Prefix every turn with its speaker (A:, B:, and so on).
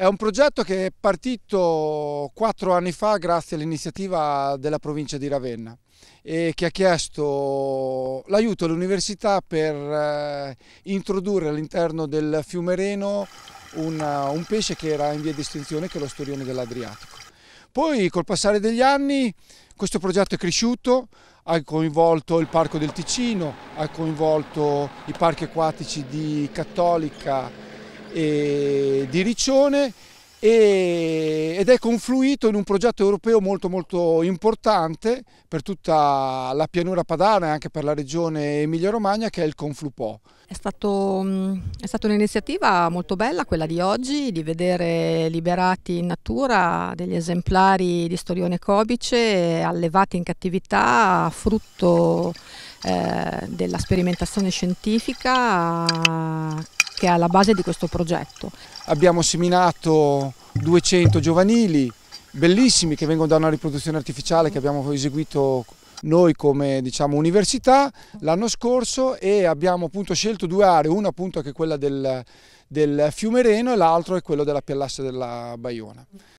A: È un progetto che è partito quattro anni fa grazie all'iniziativa della provincia di Ravenna e che ha chiesto l'aiuto all'università per eh, introdurre all'interno del fiume Reno un, eh, un pesce che era in via di estinzione che è lo storione dell'Adriatico. Poi col passare degli anni questo progetto è cresciuto, ha coinvolto il Parco del Ticino, ha coinvolto i parchi acquatici di Cattolica, di Riccione ed è confluito in un progetto europeo molto molto importante per tutta la pianura padana e anche per la regione Emilia Romagna che è il Conflupo.
B: È, stato, mm, è stata un'iniziativa molto bella quella di oggi, di vedere liberati in natura degli esemplari di storione cobice allevati in cattività frutto eh, della sperimentazione scientifica che è alla base di questo progetto. Abbiamo
A: seminato 200 giovanili bellissimi che vengono da una riproduzione artificiale che abbiamo eseguito noi come diciamo, università l'anno scorso e abbiamo appunto scelto due aree, una appunto che è quella del, del Reno e l'altro è quello della Piallassa della Baiona.